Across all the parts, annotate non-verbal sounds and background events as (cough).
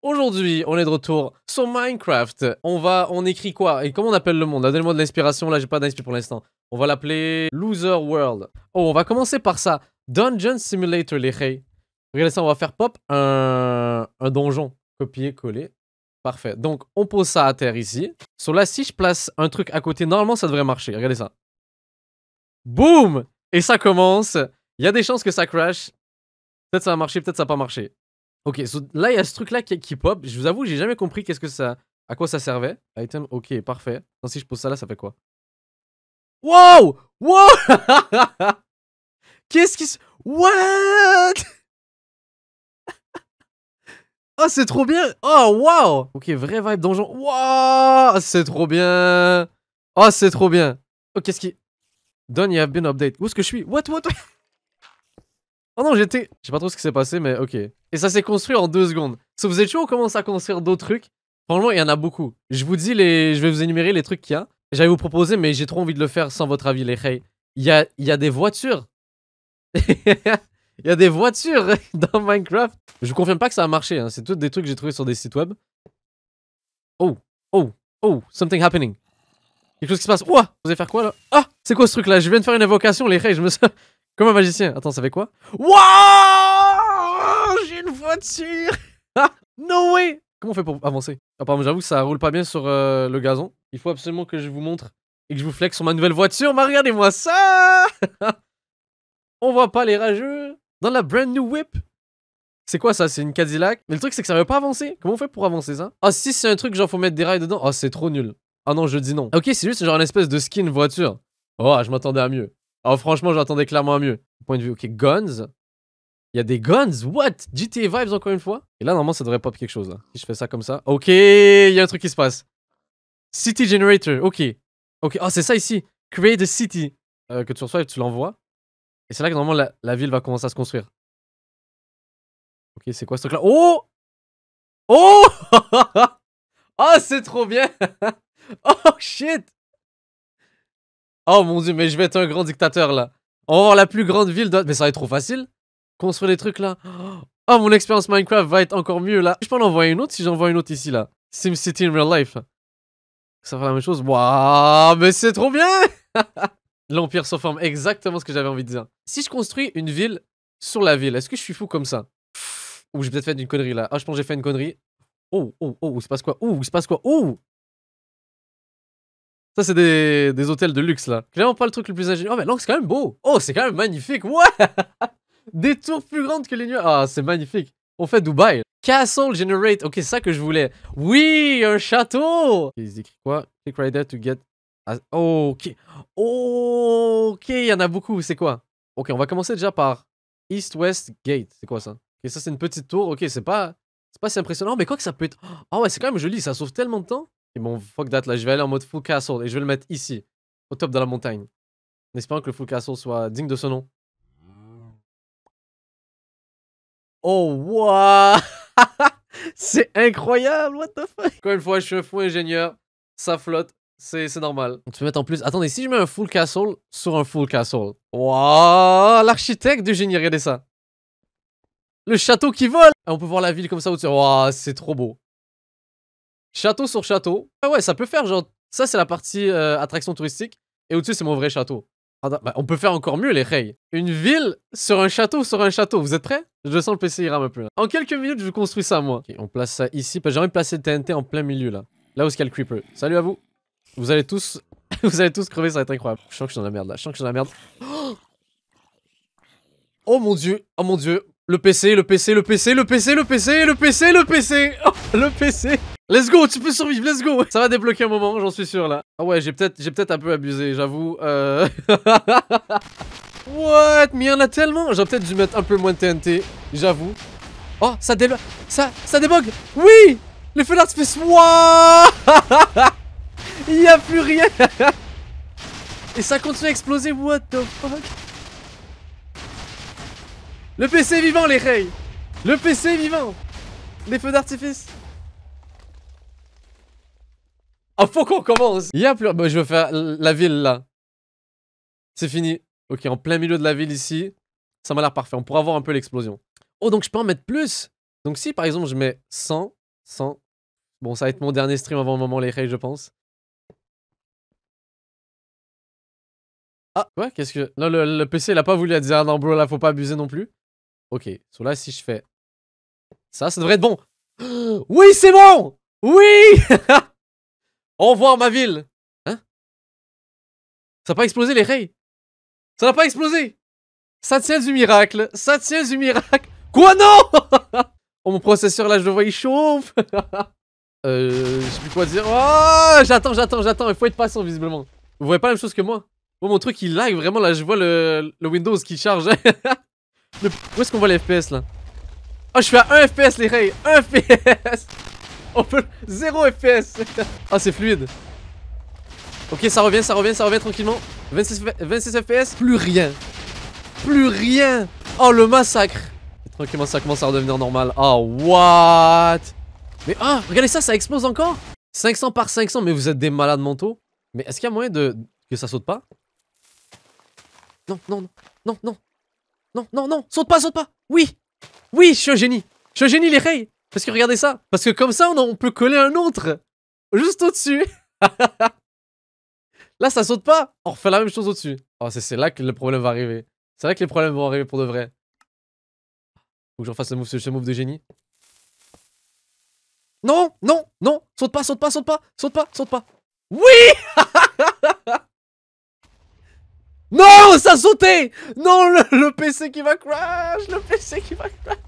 Aujourd'hui, on est de retour sur Minecraft. On va, on écrit quoi Et comment on appelle le monde Donnez-moi de l'inspiration, là j'ai pas d'inspiration pour l'instant. On va l'appeler Loser World. Oh, on va commencer par ça. Dungeon Simulator, les hey. Regardez ça, on va faire pop un, un donjon. Copier, coller. Parfait. Donc, on pose ça à terre ici. Sur là, si je place un truc à côté, normalement ça devrait marcher. Regardez ça. Boum Et ça commence. Il y a des chances que ça crash. Peut-être ça va marcher, peut-être ça va pas marcher. Ok, là, il y a ce truc-là qui, pop. Je vous avoue, j'ai jamais compris qu'est-ce que ça, à quoi ça servait. Item, ok, parfait. si je pose ça là, ça fait quoi Wow Wow (laughs) Qu'est-ce qui se... What (laughs) Oh, c'est trop bien Oh, wow Ok, vrai vibe donjon. Wow C'est trop bien Oh, c'est trop bien Oh, qu'est-ce qui... Done, you have been update. Où est-ce que je suis What, what (laughs) Oh non, j'étais. Je sais pas trop ce qui s'est passé, mais ok. Et ça s'est construit en deux secondes. Si vous êtes chaud, on commence à construire d'autres trucs. Franchement, il y en a beaucoup. Je vous dis les. Je vais vous énumérer les trucs qu'il y a. J'allais vous proposer, mais j'ai trop envie de le faire sans votre avis, les hey. Il y a, il y a des voitures. (laughs) Il y a des voitures (laughs) dans Minecraft. Je vous confirme pas que ça a marché. Hein. C'est tout des trucs que j'ai trouvé sur des sites web. Oh, oh, oh, something happening. Quelque chose qui se passe. Ouah, vous allez faire quoi là Ah, c'est quoi ce truc là Je viens de faire une évocation, les hey. Je me, sens. Comme un magicien. Attends, ça fait quoi Wouah J'ai une voiture ah! No way Comment on fait pour avancer Apparemment, ah, j'avoue que ça roule pas bien sur euh, le gazon. Il faut absolument que je vous montre et que je vous flex sur ma nouvelle voiture. Mais regardez-moi ça (laughs) On voit pas les rageux dans la brand new whip. C'est quoi ça C'est une Cadillac Mais le truc, c'est que ça veut pas avancer. Comment on fait pour avancer ça Ah, si c'est un truc, genre, faut mettre des rails dedans. Ah, c'est trop nul. Ah non, je dis non. Ah, ok, c'est juste genre une espèce de skin voiture. Oh, je m'attendais à mieux. Oh, franchement, j'attendais clairement un mieux. Point de vue, ok, Guns. Il y a des Guns What GTA Vibes encore une fois Et là, normalement, ça devrait pop quelque chose. Si je fais ça comme ça. Ok, il y a un truc qui se passe. City Generator, ok. Ok, oh, c'est ça ici. Create a city. Euh, que tu reçois et tu l'envoies. Et c'est là que normalement la, la, ville va commencer à se construire. Ok, c'est quoi ce truc-là Oh Oh Oh, (laughs) c'est trop bien (laughs) Oh shit Oh mon dieu, mais je vais être un grand dictateur là. On va voir la plus grande ville de... Mais ça va être trop facile. Construire des trucs là. Oh, mon expérience Minecraft va être encore mieux là. Je peux en envoyer une autre si j'envoie une autre ici là. City in real life. Ça faire la même chose. Waouh, mais c'est trop bien (laughs) L'Empire se forme exactement ce que j'avais envie de dire. Si je construis une ville sur la ville, est-ce que je suis fou comme ça Ou j'ai peut-être fait une connerie là. Ah, je pense que j'ai fait une connerie. Oh, oh, oh, il se passe quoi Oh, il se passe quoi Oh ça, c'est des, des, hôtels de luxe, là. Clairement pas le truc le plus ingénieux Oh, mais non, c'est quand même beau. Oh, c'est quand même magnifique. Ouais (laughs) Des tours plus grandes que les nuages. Ah, c'est magnifique. On fait Dubaï. Castle Generate. Ok, c'est ça que je voulais. Oui, un château. Ils écrivent quoi Take right to get... Oh, ok. ok, il y en a beaucoup. C'est quoi Ok, on va commencer déjà par East-West Gate. C'est quoi ça Ok, ça, c'est une petite tour. Ok, c'est pas... C'est pas si impressionnant, mais quoi que ça peut être... Ah oh, ouais, c'est quand même joli, ça sauve tellement de temps. Et bon, fuck that là, je vais aller en mode full castle et je vais le mettre ici, au top de la montagne. En espérant que le full castle soit digne de ce nom. Oh wow (laughs) C'est incroyable, what the fuck Encore une fois, je suis un fou ingénieur, ça flotte, c'est normal. On peut mettre en plus... Attendez, si je mets un full castle sur un full castle... Waouh L'architecte de génie, regardez ça Le château qui vole ah, On peut voir la ville comme ça au-dessus. Waouh, c'est trop beau. Château sur château. Ah ouais, ça peut faire genre... Ça, c'est la partie euh, attraction touristique. Et au-dessus, c'est mon vrai château. Bah, on peut faire encore mieux, les reilles. Une ville sur un château sur un château. Vous êtes prêts Je sens le PC ira un peu. Hein. En quelques minutes, je construis ça, moi. on place ça ici. J'ai envie de placer le TNT en plein milieu, là. Là où il y a le creeper. Salut à vous. Vous allez tous... (laughs) vous allez tous crever, ça va être incroyable. Je sens que je suis dans la merde, là. Je sens que je suis la merde. (gasps) Oh mon dieu. Oh mon dieu. Le PC, le PC, le PC, le PC, le PC, le PC, le PC. (laughs) le PC. Let's go, tu peux survivre, let's go Ça va débloquer un moment, j'en suis sûr là. Ah ouais, j'ai peut-être j'ai peut-être un peu abusé, j'avoue. Euh. (laughs) What Mais il y en a tellement J'aurais peut-être dû mettre un peu moins de TNT, j'avoue. Oh, ça débloque Ça, ça Oui Les feux d'artifice Wouah (laughs) Il n'y a plus rien (laughs) Et ça continue à exploser, what the fuck Le PC est vivant, les rey. Le PC est vivant Les feux d'artifice ah, faut qu'on commence Il y a plus... Bah, je veux faire la ville, là. C'est fini. Ok, en plein milieu de la ville, ici. Ça m'a l'air parfait. On pourra voir un peu l'explosion. Oh, donc je peux en mettre plus Donc si, par exemple, je mets 100, 100... Bon, ça va être mon dernier stream avant le moment les raids, je pense. Ah, ouais, qu'est-ce que... Non, le, PC, il a pas voulu à dire, ah non, bro, là, faut pas abuser non plus. Ok, Sur là, si je fais... Ça, ça devrait être bon. (gasps) Oui, c'est bon Oui (laughs) Au revoir ma ville! Hein? Ça n'a pas explosé les rails! Ça n'a pas explosé! Ça tient du miracle! Ça tient du miracle! Quoi non? (laughs) oh mon processeur là je le vois il chauffe! (laughs) euh, je sais plus quoi dire. Oh! J'attends, j'attends, j'attends. Il faut être patient visiblement. Vous voyez pas la même chose que moi? Moi oh, mon truc il lag vraiment là. Je vois le, Windows qui charge. (laughs) Où est-ce qu'on voit les FPS là? Oh, je suis à 1 FPS, les rails! 1 FPS! 0 Zéro FPS Ah, c'est fluide Ok, ça revient, ça revient, ça revient tranquillement. 26, 26 FPS, plus rien. Plus rien Oh, le massacre Tranquillement, ça commence à redevenir normal. Oh, what Mais ah, regardez ça, ça explose encore 500 par 500, mais vous êtes des malades mentaux. Mais est-ce qu'il y a moyen de... que ça saute pas Non, non, non, non, non. Non, non, non, saute pas, saute pas Oui Oui, je suis un génie Je suis un génie, les rails parce que regardez ça. Parce que comme ça, on, peut coller un autre. Juste au-dessus. (laughs) là, ça saute pas. On refait la même chose au-dessus. Ah, c'est là que le problème va arriver. C'est là que les problèmes vont arriver pour de vrai. Faut que j'en fasse le move, ce move de génie. Non, non, non. Saute pas, saute pas, saute pas, saute pas, saute pas. Oui (laughs) Non, ça sautait Non, le, le PC qui va crash Le PC qui va crash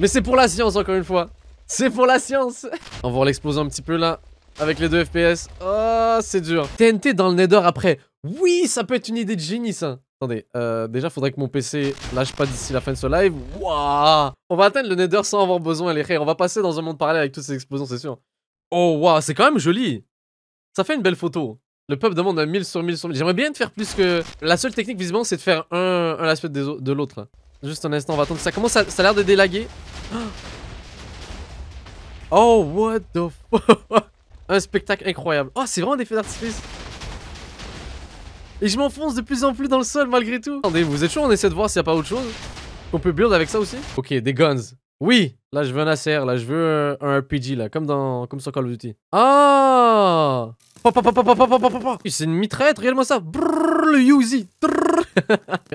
mais c'est pour la science encore une fois C'est pour la science On va l'exploser un petit peu là avec les deux FPS. Oh, c'est dur. TNT dans le Nether après. Oui, ça peut être une idée de génie, ça. Attendez, euh, déjà, faudrait que mon PC lâche pas d'ici la fin de ce live. Waouh On va atteindre le Nether sans avoir besoin, les rire. On va passer dans un monde parallèle avec toutes ces explosions, c'est sûr. Oh, waouh, c'est quand même joli. Ça fait une belle photo. Le peuple demande un 1000 sur 1000 sur J'aimerais bien faire plus que... La seule technique, visiblement, c'est de faire un, un aspect de l'autre. Juste un instant, on va attendre. Ça commence Ça a l'air de délaguer. Oh, what the fuck Un spectacle incroyable. Oh, c'est vraiment des feux d'artifice. Et je m'enfonce de plus en plus dans le sol malgré tout. Attendez, vous êtes chaud, on essaie de voir s'il n'y a pas autre chose qu'on peut build avec ça aussi Ok, des guns. Oui, là je veux un ACR, là je veux un, RPG, là, comme dans comme sur Call of Duty. Ah C'est une mitraillette, regarde-moi ça. le Uzi. (laughs)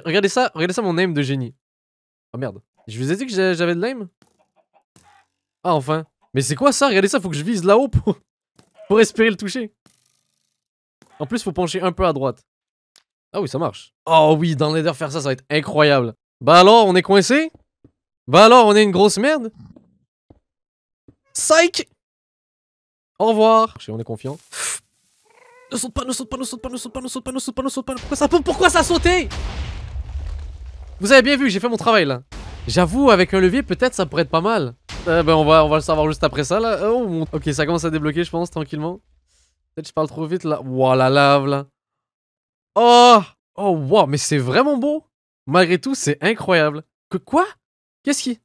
regardez ça, regardez ça mon aim de génie. Oh merde. Je vous ai dit que j'avais de l'aim? Ah enfin. Mais c'est quoi ça? Regardez ça, faut que je vise là-haut pour... pour espérer le toucher. En plus, faut pencher un peu à droite. Ah oui, ça marche. Oh oui, dans Nether, faire ça, ça va être incroyable. Bah alors, on est coincé? Bah alors, on est une grosse merde? Psych! Au revoir! Je on est confiant. Ne saute pas, ne saute pas, ne saute pas, ne saute pas, ne saute pas, ne saute pas, ne saute pas. Pourquoi ça, pourquoi ça a sauté? Vous avez bien vu, j'ai fait mon travail là. J'avoue, avec un levier, peut-être ça pourrait être pas mal. Eh ben on va, on va le savoir juste après ça là. Oh, ok, ça commence à débloquer, je pense, tranquillement. Peut-être je parle trop vite là. Waouh, la lave là. Oh Oh, waouh, mais c'est vraiment beau. Malgré tout, c'est incroyable. Que quoi Qu'est-ce qui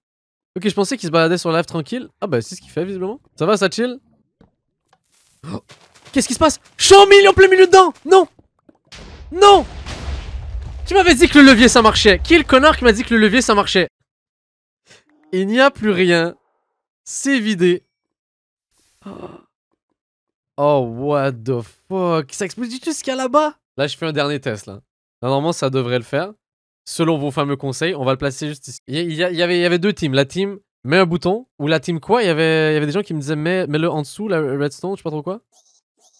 Ok, je pensais qu'il se baladait sur la lave tranquille. Ah bah c'est ce qu'il fait visiblement. Ça va, ça chill oh! Qu'est-ce qui se passe Je suis en en plein milieu dedans Non Non tu m'avais dit que le levier ça marchait Qui est le connard qui m'a dit que le levier ça marchait Il n'y a plus rien. C'est vidé. Oh, oh what the fuck Ça explose du tout ce qu'il y a là-bas Là, je fais un dernier test, là. Normalement, ça devrait le faire. Selon vos fameux conseils, on va le placer juste ici. Il y, avait, y avait deux teams. La team « Mets un bouton » ou la team quoi il y, avait, y avait des gens qui me disaient « Mets-le en dessous, la redstone, je sais pas trop quoi ».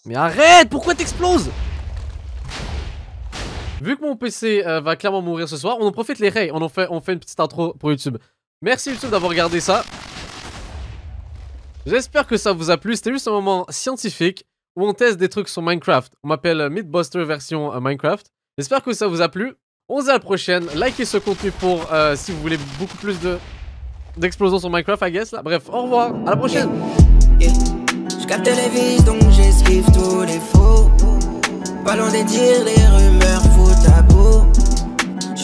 Mais arrête Pourquoi t'exploses Vu que mon PC euh, va clairement mourir ce soir, on en profite les rails. On en fait, on fait une petite intro pour YouTube. Merci YouTube d'avoir regardé ça. J'espère que ça vous a plu. C'était juste un moment scientifique où on teste des trucs sur Minecraft. On m'appelle Mythbuster version euh, Minecraft. J'espère que ça vous a plu. On se dit à la prochaine. Likez ce contenu pour euh, si vous voulez beaucoup plus de d'explosions sur Minecraft, I guess. Bref, au revoir. À la prochaine. Je capte donc tous les faux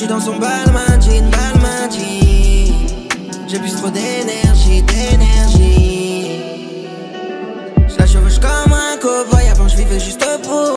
suis dans son bal jean, bal J'ai plus trop d'énergie, d'énergie. J'la la chevauche comme un cowboy, avant je vivais juste pour.